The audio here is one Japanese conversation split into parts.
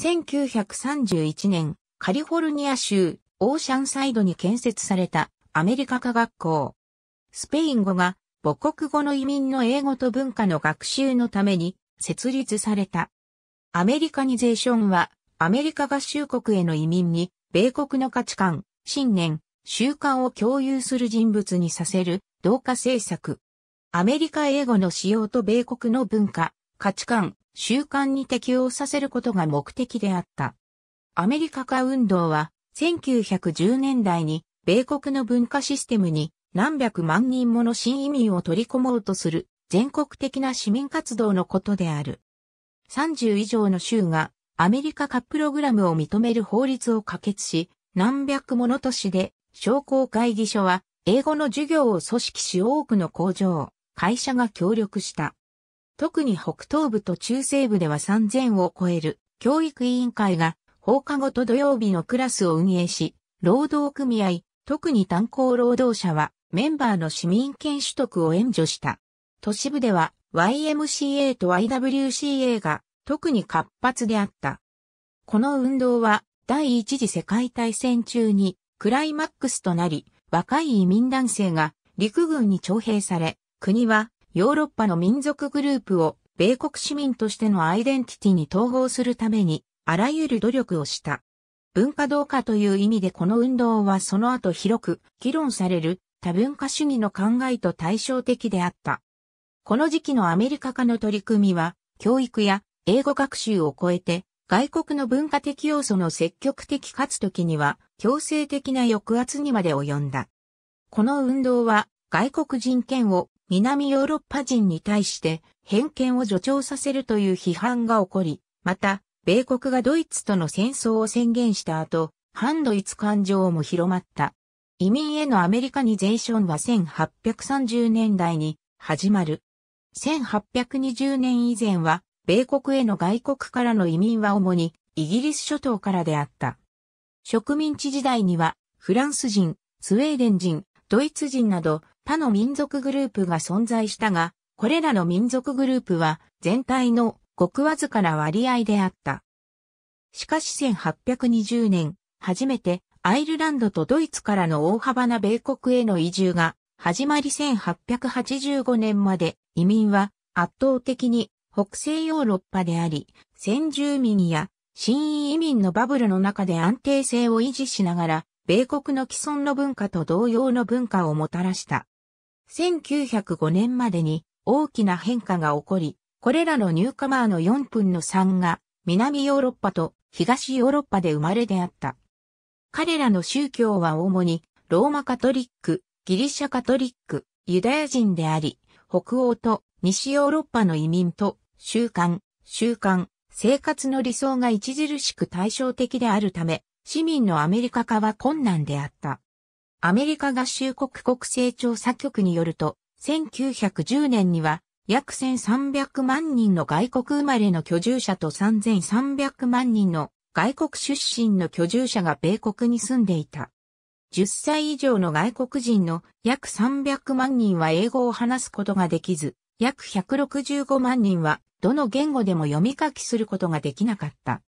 1931年、カリフォルニア州、オーシャンサイドに建設されたアメリカ科学校。スペイン語が母国語の移民の英語と文化の学習のために設立された。アメリカニゼーションはアメリカ合衆国への移民に米国の価値観、信念、習慣を共有する人物にさせる同化政策。アメリカ英語の使用と米国の文化、価値観、習慣に適応させることが目的であった。アメリカ化運動は1910年代に米国の文化システムに何百万人もの新移民を取り込もうとする全国的な市民活動のことである。30以上の州がアメリカ化プログラムを認める法律を可決し、何百もの都市で商工会議所は英語の授業を組織し多くの工場、会社が協力した。特に北東部と中西部では3000を超える教育委員会が放課後と土曜日のクラスを運営し、労働組合、特に炭鉱労働者はメンバーの市民権取得を援助した。都市部では YMCA と IWCA が特に活発であった。この運動は第一次世界大戦中にクライマックスとなり、若い移民男性が陸軍に徴兵され、国はヨーロッパの民族グループを米国市民としてのアイデンティティに統合するために、あらゆる努力をした。文化同化という意味でこの運動はその後広く議論される多文化主義の考えと対照的であった。この時期のアメリカ化の取り組みは、教育や英語学習を超えて、外国の文化的要素の積極的かつ時には、強制的な抑圧にまで及んだ。この運動は、外国人権を南ヨーロッパ人に対して偏見を助長させるという批判が起こり、また、米国がドイツとの戦争を宣言した後、反ドイツ感情も広まった。移民へのアメリカニゼーションは1830年代に始まる。1820年以前は、米国への外国からの移民は主にイギリス諸島からであった。植民地時代には、フランス人、スウェーデン人、ドイツ人など、他の民族グループが存在したが、これらの民族グループは全体のごくわずかな割合であった。しかし1820年、初めてアイルランドとドイツからの大幅な米国への移住が始まり1885年まで移民は圧倒的に北西ヨーロッパであり、先住民や新移民のバブルの中で安定性を維持しながら、米国の既存の文化と同様の文化をもたらした。1905年までに大きな変化が起こり、これらのニューカマーの4分の3が南ヨーロッパと東ヨーロッパで生まれであった。彼らの宗教は主にローマカトリック、ギリシャカトリック、ユダヤ人であり、北欧と西ヨーロッパの移民と習慣、習慣、生活の理想が著しく対照的であるため、市民のアメリカ化は困難であった。アメリカ合衆国国勢調査局によると、1910年には約1300万人の外国生まれの居住者と3300万人の外国出身の居住者が米国に住んでいた。10歳以上の外国人の約300万人は英語を話すことができず、約165万人はどの言語でも読み書きすることができなかった。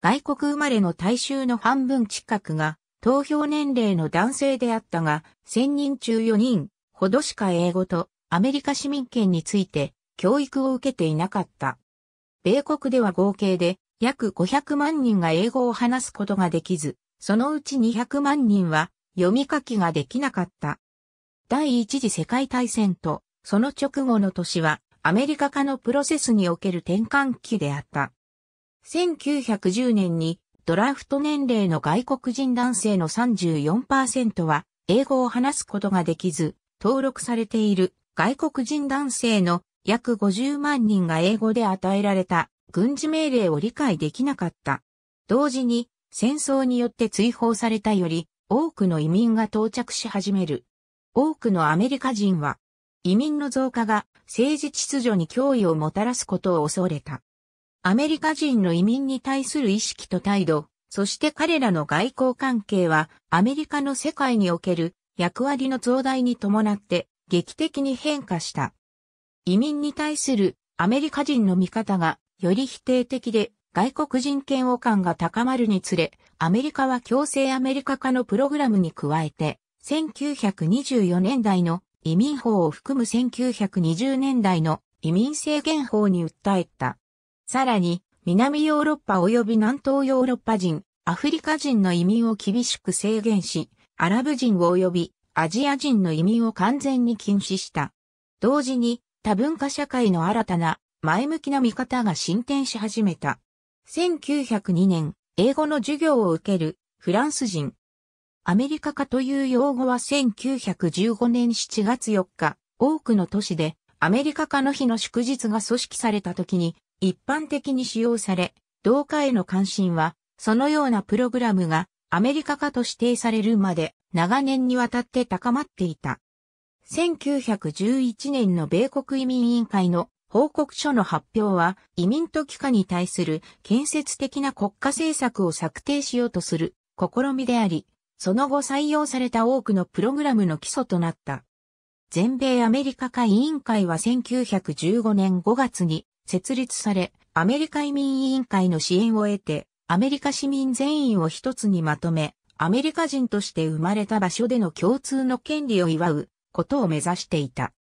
外国生まれの大衆の半分近くが投票年齢の男性であったが、1000人中4人ほどしか英語とアメリカ市民権について教育を受けていなかった。米国では合計で約500万人が英語を話すことができず、そのうち200万人は読み書きができなかった。第一次世界大戦とその直後の年はアメリカ化のプロセスにおける転換期であった。1910年にドラフト年齢の外国人男性の34%は、英語を話すことができず、登録されている外国人男性の約50万人が英語で与えられた軍事命令を理解できなかった。同時に戦争によって追放されたより多くの移民が到着し始める。多くのアメリカ人は移民の増加が政治秩序に脅威をもたらすことを恐れた。アメリカ人の移民に対する意識と態度、そして彼らの外交関係はアメリカの世界における役割の増大に伴って劇的に変化した。移民に対するアメリカ人の見方がより否定的で外国人嫌悪感が高まるにつれ、アメリカは強制アメリカ化のプログラムに加えて、1924年代の移民法を含む1920年代の移民制限法に訴えた。さらに、南ヨーロッパ及び南東ヨーロッパ人、アフリカ人の移民を厳しく制限し、アラブ人及びアジア人の移民を完全に禁止した。同時に、多文化社会の新たな前向きな見方が進展し始めた。1902年、英語の授業を受けるフランス人。アメリカ化という用語は1915年7月4日、多くの都市でアメリカ化の日の祝日が組織された時に一般的に使用され、同化への関心は、そのようなプログラムがアメリカ化と指定されるまで長年にわたって高まっていた。1911年の米国移民委員会の報告書の発表は移民と帰化に対する建設的な国家政策を策定しようとする試みであり、その後採用された多くのプログラムの基礎となった。全米アメリカ化委員会は1915年5月に設立され、アメリカ移民委員会の支援を得て、アメリカ市民全員を一つにまとめ、アメリカ人として生まれた場所での共通の権利を祝うことを目指していた。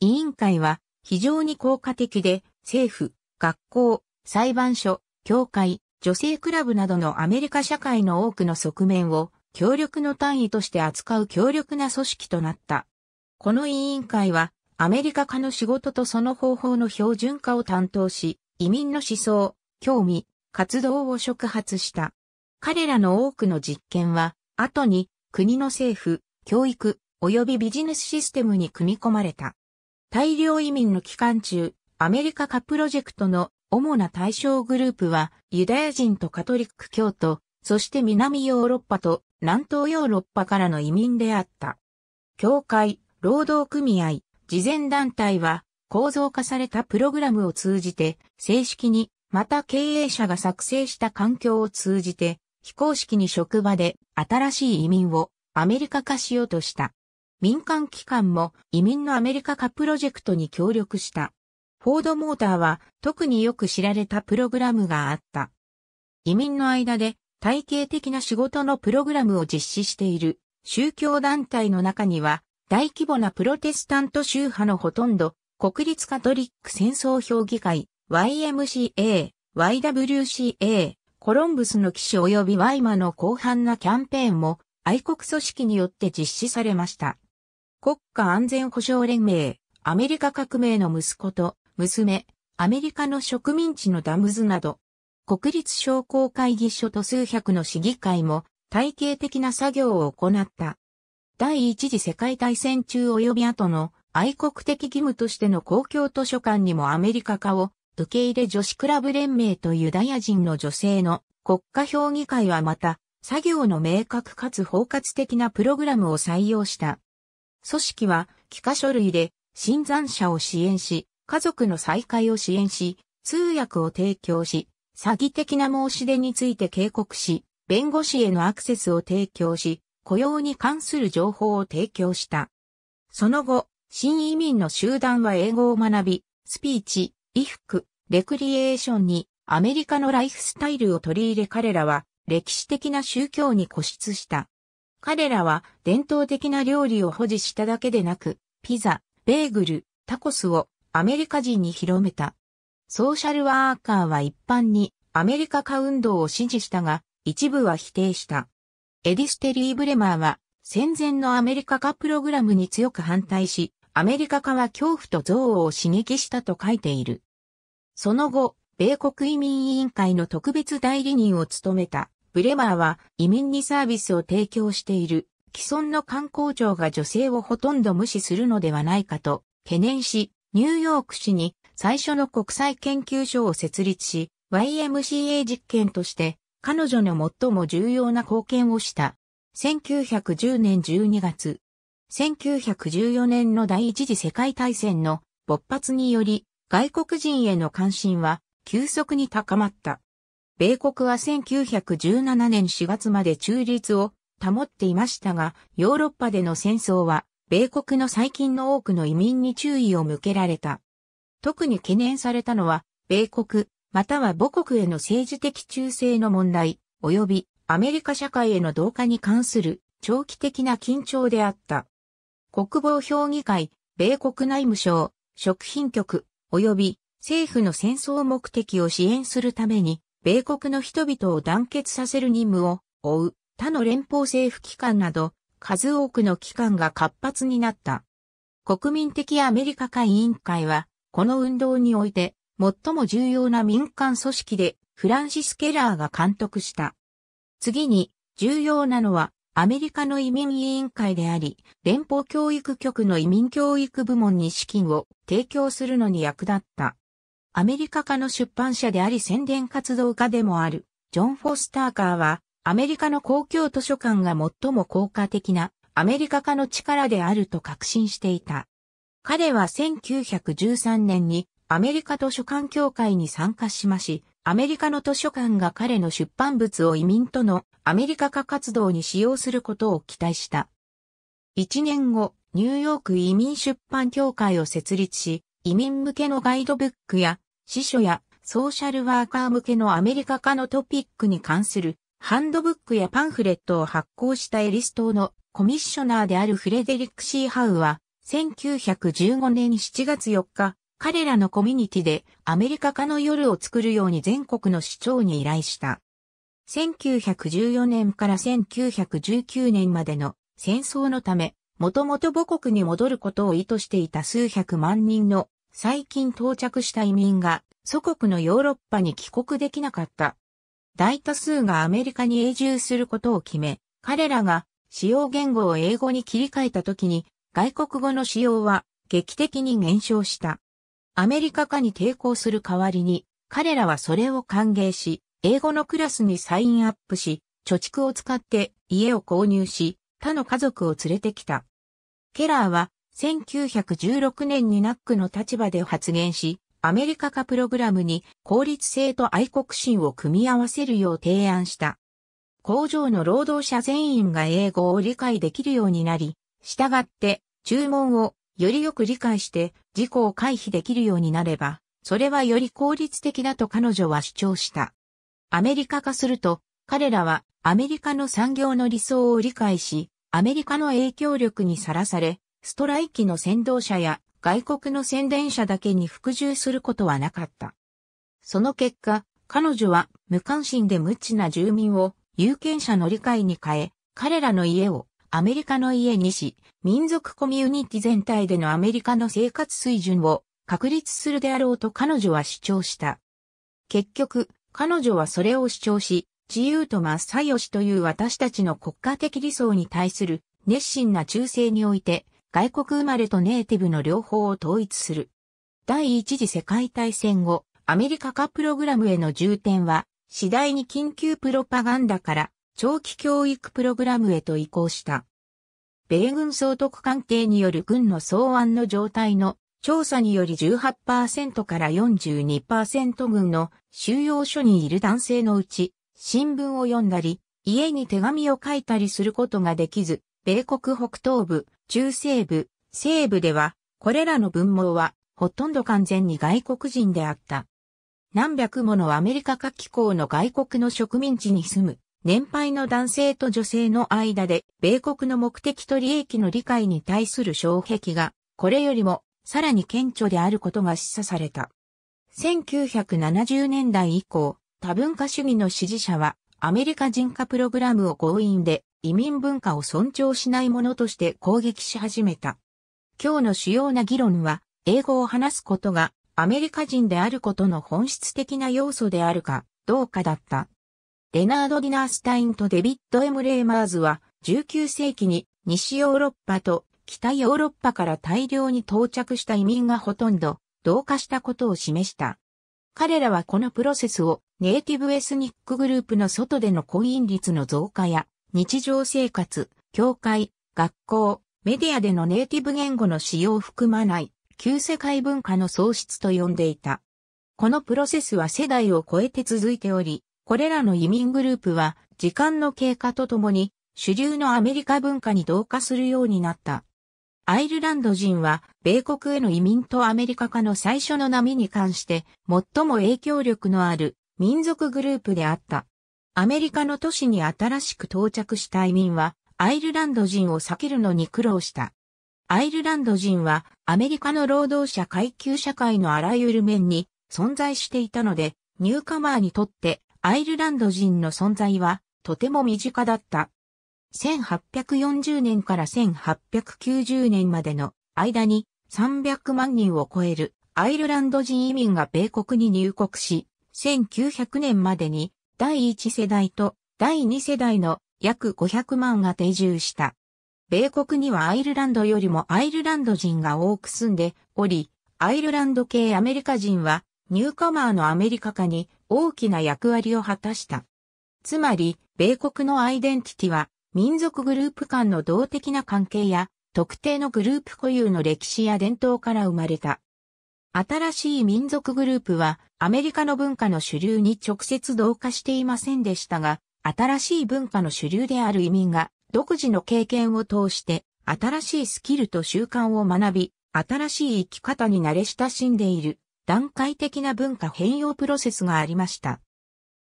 委員会は非常に効果的で、政府、学校、裁判所、教会、女性クラブなどのアメリカ社会の多くの側面を協力の単位として扱う強力な組織となった。この委員会はアメリカ化の仕事とその方法の標準化を担当し、移民の思想、興味、活動を触発した。彼らの多くの実験は、後に国の政府、教育、及びビジネスシステムに組み込まれた。大量移民の期間中、アメリカ化プロジェクトの主な対象グループは、ユダヤ人とカトリック教徒、そして南ヨーロッパと南東ヨーロッパからの移民であった。教会、労働組合、慈善団体は構造化されたプログラムを通じて正式にまた経営者が作成した環境を通じて非公式に職場で新しい移民をアメリカ化しようとした。民間機関も移民のアメリカ化プロジェクトに協力した。フォードモーターは特によく知られたプログラムがあった。移民の間で体系的な仕事のプログラムを実施している宗教団体の中には大規模なプロテスタント宗派のほとんど、国立カトリック戦争評議会、YMCA、YWCA、コロンブスの騎士及びワイマの広範なキャンペーンも愛国組織によって実施されました。国家安全保障連盟、アメリカ革命の息子と娘、アメリカの植民地のダムズなど、国立商工会議所と数百の市議会も体系的な作業を行った。第一次世界大戦中及び後の愛国的義務としての公共図書館にもアメリカ化を受け入れ女子クラブ連盟とユダヤ人の女性の国家評議会はまた作業の明確かつ包括的なプログラムを採用した。組織は帰化書類で新参者を支援し、家族の再会を支援し、通訳を提供し、詐欺的な申し出について警告し、弁護士へのアクセスを提供し、雇用に関する情報を提供した。その後、新移民の集団は英語を学び、スピーチ、衣服、レクリエーションにアメリカのライフスタイルを取り入れ彼らは歴史的な宗教に固執した。彼らは伝統的な料理を保持しただけでなく、ピザ、ベーグル、タコスをアメリカ人に広めた。ソーシャルワーカーは一般にアメリカ化運動を支持したが、一部は否定した。エディステリー・ブレマーは戦前のアメリカ化プログラムに強く反対し、アメリカ化は恐怖と憎悪を刺激したと書いている。その後、米国移民委員会の特別代理人を務めたブレマーは移民にサービスを提供している既存の観光庁が女性をほとんど無視するのではないかと懸念し、ニューヨーク市に最初の国際研究所を設立し、YMCA 実験として彼女の最も重要な貢献をした。1910年12月、1914年の第一次世界大戦の勃発により、外国人への関心は急速に高まった。米国は1917年4月まで中立を保っていましたが、ヨーロッパでの戦争は、米国の最近の多くの移民に注意を向けられた。特に懸念されたのは、米国、または母国への政治的忠誠の問題、及びアメリカ社会への同化に関する長期的な緊張であった。国防評議会、米国内務省、食品局、及び政府の戦争目的を支援するために、米国の人々を団結させる任務を負う他の連邦政府機関など、数多くの機関が活発になった。国民的アメリカ会委員会は、この運動において、最も重要な民間組織で、フランシス・ケラーが監督した。次に、重要なのは、アメリカの移民委員会であり、連邦教育局の移民教育部門に資金を提供するのに役立った。アメリカ化の出版社であり宣伝活動家でもある、ジョン・フォスターカーは、アメリカの公共図書館が最も効果的なアメリカ化の力であると確信していた。彼は1913年にアメリカ図書館協会に参加しまし、アメリカの図書館が彼の出版物を移民とのアメリカ化活動に使用することを期待した。1年後、ニューヨーク移民出版協会を設立し、移民向けのガイドブックや、司書やソーシャルワーカー向けのアメリカ化のトピックに関するハンドブックやパンフレットを発行したエリス島のコミッショナーであるフレデリック・シーハウは、1915年7月4日、彼らのコミュニティでアメリカ化の夜を作るように全国の市長に依頼した。1914年から1919年までの戦争のため、もともと母国に戻ることを意図していた数百万人の最近到着した移民が祖国のヨーロッパに帰国できなかった。大多数がアメリカに永住することを決め、彼らが使用言語を英語に切り替えた時に外国語の使用は劇的に減少した。アメリカ化に抵抗する代わりに、彼らはそれを歓迎し、英語のクラスにサインアップし、貯蓄を使って家を購入し、他の家族を連れてきた。ケラーは1916年にナックの立場で発言し、アメリカ化プログラムに効率性と愛国心を組み合わせるよう提案した。工場の労働者全員が英語を理解できるようになり、従って注文をよりよく理解して事故を回避できるようになれば、それはより効率的だと彼女は主張した。アメリカ化すると、彼らはアメリカの産業の理想を理解し、アメリカの影響力にさらされ、ストライキの先導者や外国の宣伝者だけに服従することはなかった。その結果、彼女は無関心で無知な住民を有権者の理解に変え、彼らの家をアメリカの家にし、民族コミュニティ全体でのアメリカの生活水準を確立するであろうと彼女は主張した。結局、彼女はそれを主張し、自由とマッサヨシという私たちの国家的理想に対する熱心な忠誠において、外国生まれとネイティブの両方を統一する。第一次世界大戦後、アメリカ化プログラムへの重点は、次第に緊急プロパガンダから長期教育プログラムへと移行した。米軍総督官邸による軍の草案の状態の調査により18%から42%軍の収容所にいる男性のうち、新聞を読んだり、家に手紙を書いたりすることができず、米国北東部、中西部、西部では、これらの文網は、ほとんど完全に外国人であった。何百ものアメリカ各機構の外国の植民地に住む年配の男性と女性の間で、米国の目的と利益の理解に対する障壁が、これよりも、さらに顕著であることが示唆された。1970年代以降、多文化主義の支持者は、アメリカ人化プログラムを強引で、移民文化を尊重しないものとして攻撃し始めた。今日の主要な議論は、英語を話すことがアメリカ人であることの本質的な要素であるかどうかだった。レナード・ディナースタインとデビッド・エム・レーマーズは、19世紀に西ヨーロッパと北ヨーロッパから大量に到着した移民がほとんど同化したことを示した。彼らはこのプロセスをネイティブエスニックグループの外での婚姻率の増加や日常生活、教会、学校、メディアでのネイティブ言語の使用を含まない旧世界文化の喪失と呼んでいた。このプロセスは世代を超えて続いており、これらの移民グループは、時間の経過とともに、主流のアメリカ文化に同化するようになった。アイルランド人は、米国への移民とアメリカ化の最初の波に関して、最も影響力のある民族グループであった。アメリカの都市に新しく到着した移民は、アイルランド人を避けるのに苦労した。アイルランド人は、アメリカの労働者階級社会のあらゆる面に存在していたので、ニューカマーにとってアイルランド人の存在はとても身近だった。1840年から1890年までの間に300万人を超えるアイルランド人移民が米国に入国し、1900年までに第1世代と第2世代の約500万が定住した。米国にはアイルランドよりもアイルランド人が多く住んでおり、アイルランド系アメリカ人はニューカマーのアメリカ化に大きな役割を果たした。つまり、米国のアイデンティティは、民族グループ間の動的な関係や、特定のグループ固有の歴史や伝統から生まれた。新しい民族グループは、アメリカの文化の主流に直接同化していませんでしたが、新しい文化の主流である移民が、独自の経験を通して、新しいスキルと習慣を学び、新しい生き方に慣れ親しんでいる。段階的な文化変容プロセスがありました。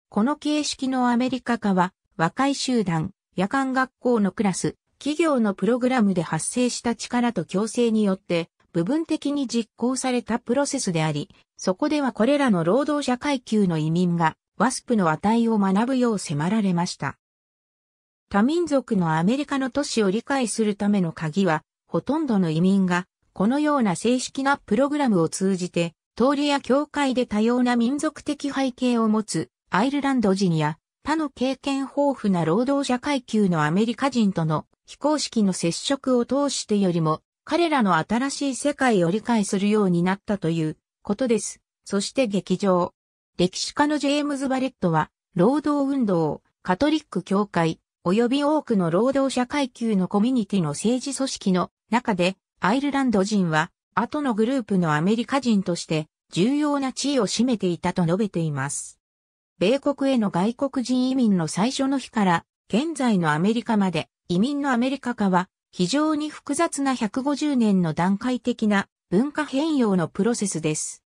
この形式のアメリカ化は、若い集団、夜間学校のクラス、企業のプログラムで発生した力と共生によって、部分的に実行されたプロセスであり、そこではこれらの労働者階級の移民が、ワスプの値を学ぶよう迫られました。多民族のアメリカの都市を理解するための鍵は、ほとんどの移民が、このような正式なプログラムを通じて、通りや教会で多様な民族的背景を持つアイルランド人や他の経験豊富な労働者階級のアメリカ人との非公式の接触を通してよりも彼らの新しい世界を理解するようになったということです。そして劇場。歴史家のジェームズ・バレットは労働運動、カトリック教会、及び多くの労働者階級のコミュニティの政治組織の中でアイルランド人は後のグループのアメリカ人として重要な地位を占めていたと述べています。米国への外国人移民の最初の日から現在のアメリカまで移民のアメリカ化は非常に複雑な150年の段階的な文化変容のプロセスです。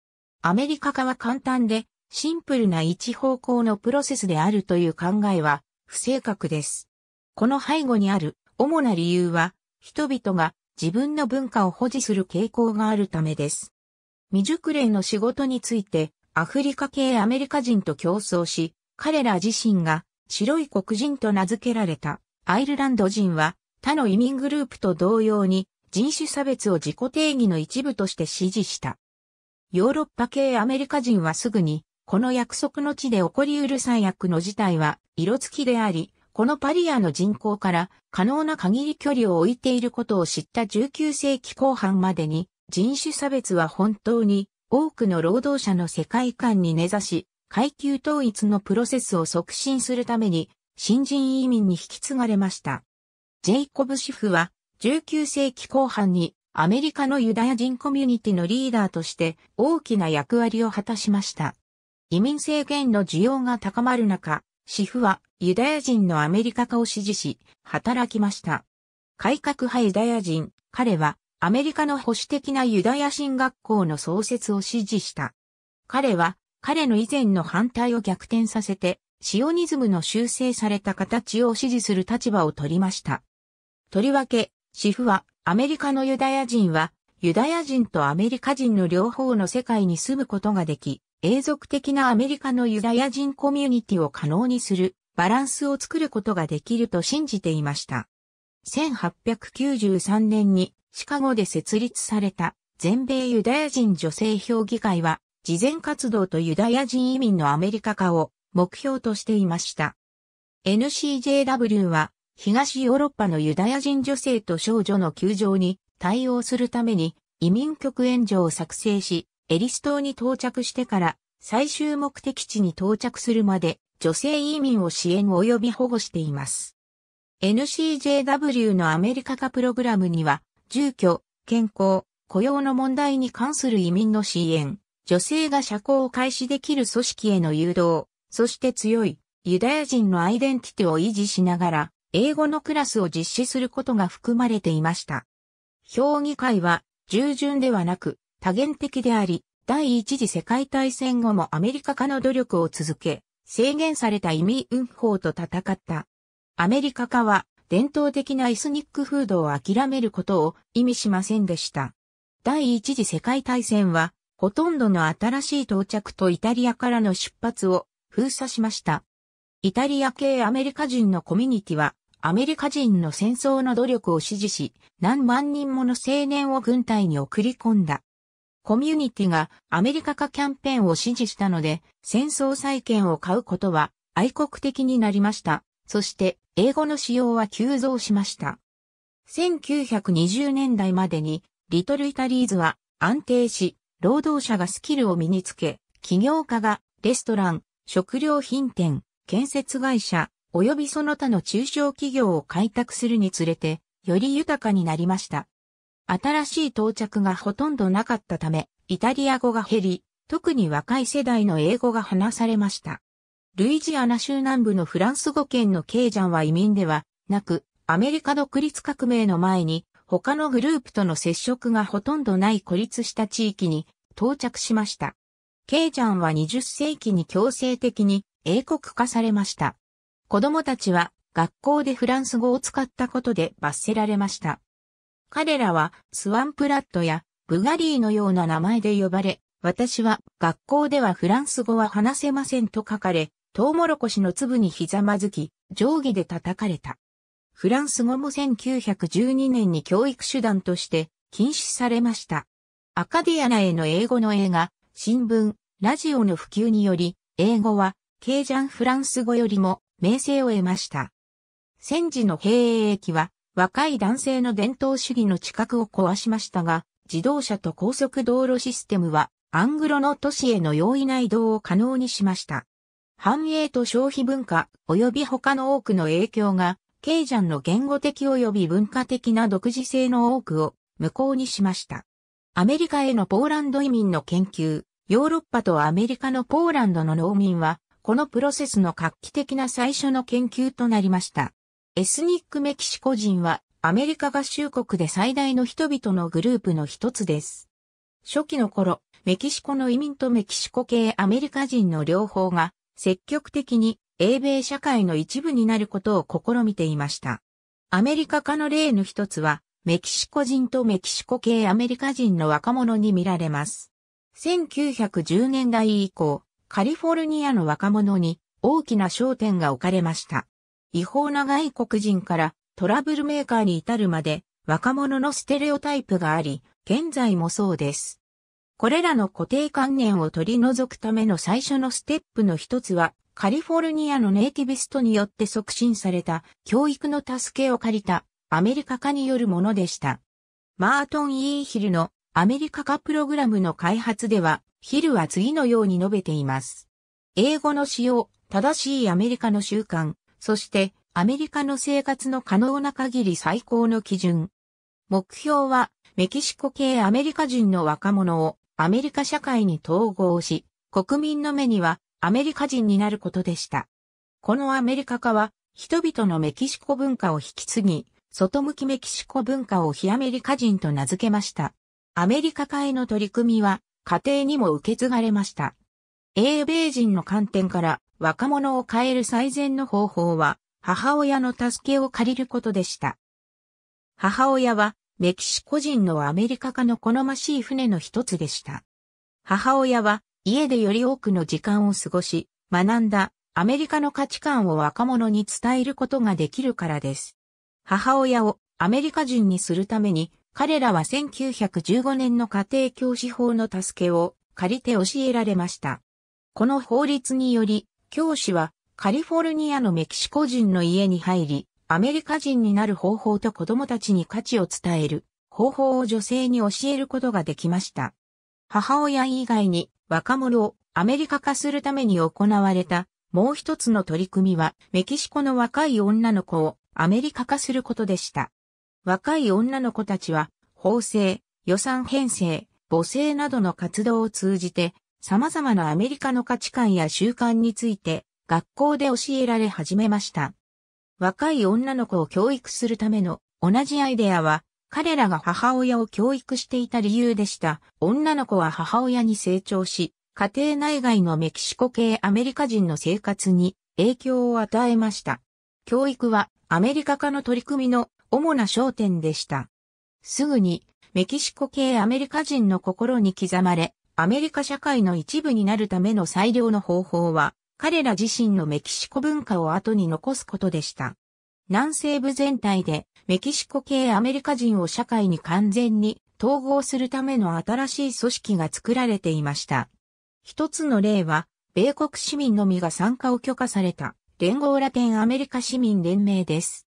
アメリカ化は簡単でシンプルな一方向のプロセスであるという考えは不正確です。この背後にある主な理由は人々が自分の文化を保持する傾向があるためです。未熟練の仕事について、アフリカ系アメリカ人と競争し、彼ら自身が白い黒人と名付けられたアイルランド人は他の移民グループと同様に人種差別を自己定義の一部として支持した。ヨーロッパ系アメリカ人はすぐにこの約束の地で起こりうる最悪の事態は色付きであり、このパリアの人口から可能な限り距離を置いていることを知った19世紀後半までに人種差別は本当に多くの労働者の世界観に根ざし、階級統一のプロセスを促進するために、新人移民に引き継がれました。ジェイコブ・シフは、19世紀後半にアメリカのユダヤ人コミュニティのリーダーとして大きな役割を果たしました。移民制限の需要が高まる中、シフはユダヤ人のアメリカ化を支持し、働きました。改革派ユダヤ人、彼はアメリカの保守的なユダヤ神学校の創設を支持した。彼は、彼の以前の反対を逆転させて、シオニズムの修正された形を支持する立場を取りました。とりわけ、シフは、アメリカのユダヤ人は、ユダヤ人とアメリカ人の両方の世界に住むことができ、永続的なアメリカのユダヤ人コミュニティを可能にするバランスを作ることができると信じていました。1893年にシカゴで設立された全米ユダヤ人女性評議会は、事前活動とユダヤ人移民のアメリカ化を目標としていました。NCJW は、東ヨーロッパのユダヤ人女性と少女の窮状に対応するために移民局援助を作成し、エリス島に到着してから最終目的地に到着するまで女性移民を支援及び保護しています。NCJW のアメリカ化プログラムには、住居、健康、雇用の問題に関する移民の支援、女性が社交を開始できる組織への誘導、そして強いユダヤ人のアイデンティティを維持しながら、英語のクラスを実施することが含まれていました。評議会は、従順ではなく、多元的であり、第一次世界大戦後もアメリカ化の努力を続け、制限された移民運法と戦った。アメリカ化は伝統的なエスニックフードを諦めることを意味しませんでした。第一次世界大戦はほとんどの新しい到着とイタリアからの出発を封鎖しました。イタリア系アメリカ人のコミュニティはアメリカ人の戦争の努力を支持し何万人もの青年を軍隊に送り込んだ。コミュニティがアメリカ化キャンペーンを支持したので戦争再建を買うことは愛国的になりました。そして英語の使用は急増しました。1920年代までにリトルイタリーズは安定し、労働者がスキルを身につけ、起業家がレストラン、食料品店、建設会社、及びその他の中小企業を開拓するにつれて、より豊かになりました。新しい到着がほとんどなかったため、イタリア語が減り、特に若い世代の英語が話されました。ルイジアナ州南部のフランス語圏のケイジャンは移民ではなく、アメリカ独立革命の前に他のグループとの接触がほとんどない孤立した地域に到着しました。ケイジャンは20世紀に強制的に英国化されました。子供たちは学校でフランス語を使ったことで罰せられました。彼らはスワンプラットやブガリーのような名前で呼ばれ、私は学校ではフランス語は話せませんと書かれ、トウモロコシの粒にひざまずき、定規で叩かれた。フランス語も1912年に教育手段として禁止されました。アカディアナへの英語の映画、新聞、ラジオの普及により、英語は、ケージャンフランス語よりも、名声を得ました。戦時の兵駅は、若い男性の伝統主義の知覚を壊しましたが、自動車と高速道路システムは、アングロの都市への容易な移動を可能にしました。繁栄と消費文化、及び他の多くの影響が、ケイジャンの言語的及び文化的な独自性の多くを無効にしました。アメリカへのポーランド移民の研究、ヨーロッパとアメリカのポーランドの農民は、このプロセスの画期的な最初の研究となりました。エスニックメキシコ人は、アメリカ合衆国で最大の人々のグループの一つです。初期の頃、メキシコの移民とメキシコ系アメリカ人の両方が積極的に英米社会の一部になることを試みていました。アメリカ化の例の一つは、メキシコ人とメキシコ系アメリカ人の若者に見られます。1910年代以降、カリフォルニアの若者に大きな焦点が置かれました。違法な外国人からトラブルメーカーに至るまで若者のステレオタイプがあり、現在もそうです。これらの固定観念を取り除くための最初のステップの一つは、カリフォルニアのネイティビストによって促進された教育の助けを借りたアメリカ化によるものでした。マートン・イーヒルのアメリカ化プログラムの開発では、ヒルは次のように述べています。英語の使用、正しいアメリカの習慣、そしてアメリカの生活の可能な限り最高の基準。目標はメキシコ系アメリカ人の若者をアメリカ社会に統合し、国民の目にはアメリカ人になることでした。このアメリカ化は、人々のメキシコ文化を引き継ぎ、外向きメキシコ文化を非アメリカ人と名付けました。アメリカ化への取り組みは、家庭にも受け継がれました。英米人の観点から若者を変える最善の方法は母親の助けを借りることでした。母親はメキシコ人のアメリカ化の好ましい船の一つでした。母親は家でより多くの時間を過ごし、学んだアメリカの価値観を若者に伝えることができるからです。母親をアメリカ人にするために、彼らは1915年の家庭教師法の助けを借りて教えられました。この法律により、教師はカリフォルニアのメキシコ人の家に入り、アメリカ人になる方法と子供たちに価値を伝える方法を女性に教えることができました。母親以外に若者をアメリカ化するために行われたもう一つの取り組みはメキシコの若い女の子をアメリカ化することでした。若い女の子たちは法制、予算編成、母性などの活動を通じて様々なアメリカの価値観や習慣について学校で教えられ始めました。若い女の子を教育するための同じアイデアは、彼らが母親を教育していた理由でした。女の子は母親に成長し、家庭内外のメキシコ系アメリカ人の生活に影響を与えました。教育はアメリカ化の取り組みの主な焦点でした。すぐにメキシコ系アメリカ人の心に刻まれ、アメリカ社会の一部になるための最良の方法は、彼ら自身のメキシコ文化を後に残すことでした。南西部全体でメキシコ系アメリカ人を社会に完全に統合するための新しい組織が作られていました。一つの例は、米国市民のみが参加を許可された連合ラテンアメリカ市民連盟です。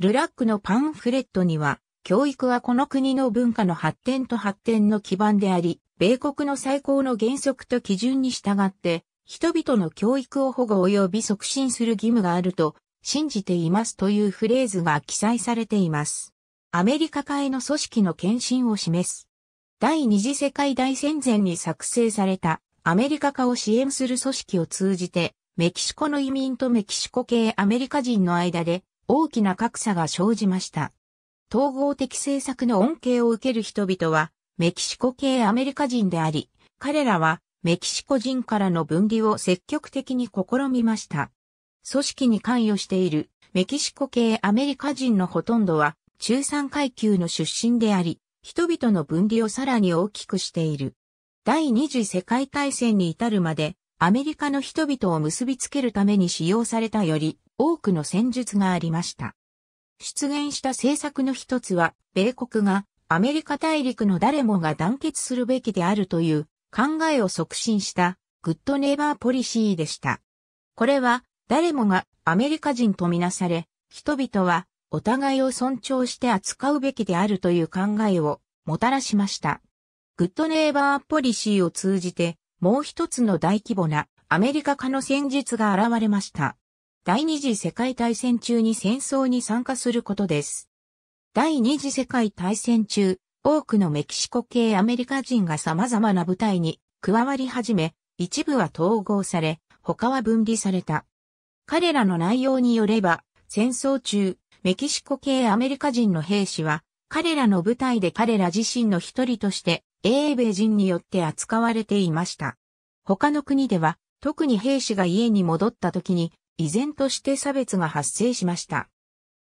ルラックのパンフレットには、教育はこの国の文化の発展と発展の基盤であり、米国の最高の原則と基準に従って、人々の教育を保護及び促進する義務があると信じていますというフレーズが記載されています。アメリカ会の組織の献身を示す。第二次世界大戦前に作成されたアメリカ化を支援する組織を通じて、メキシコの移民とメキシコ系アメリカ人の間で大きな格差が生じました。統合的政策の恩恵を受ける人々はメキシコ系アメリカ人であり、彼らはメキシコ人からの分離を積極的に試みました。組織に関与しているメキシコ系アメリカ人のほとんどは中産階級の出身であり、人々の分離をさらに大きくしている。第二次世界大戦に至るまでアメリカの人々を結びつけるために使用されたより多くの戦術がありました。出現した政策の一つは、米国がアメリカ大陸の誰もが団結するべきであるという考えを促進したグッドネイバーポリシーでした。これは誰もがアメリカ人とみなされ、人々はお互いを尊重して扱うべきであるという考えをもたらしました。グッドネイバーポリシーを通じてもう一つの大規模なアメリカ化の戦術が現れました。第二次世界大戦中に戦争に参加することです。第二次世界大戦中、多くのメキシコ系アメリカ人が様々な部隊に加わり始め、一部は統合され、他は分離された。彼らの内容によれば、戦争中、メキシコ系アメリカ人の兵士は、彼らの部隊で彼ら自身の一人として、英米人によって扱われていました。他の国では、特に兵士が家に戻った時に、依然として差別が発生しました。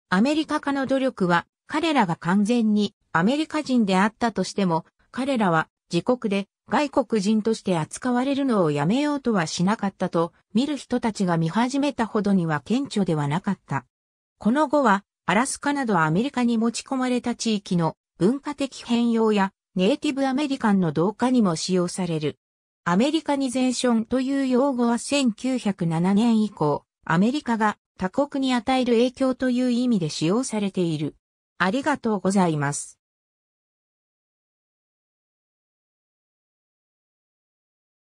アメリカ化の努力は、彼らが完全にアメリカ人であったとしても、彼らは自国で外国人として扱われるのをやめようとはしなかったと、見る人たちが見始めたほどには顕著ではなかった。この後は、アラスカなどアメリカに持ち込まれた地域の文化的変容やネイティブアメリカンの同化にも使用される。アメリカニゼーションという用語は1907年以降、アメリカが他国に与える影響という意味で使用されている。ありがとうございます。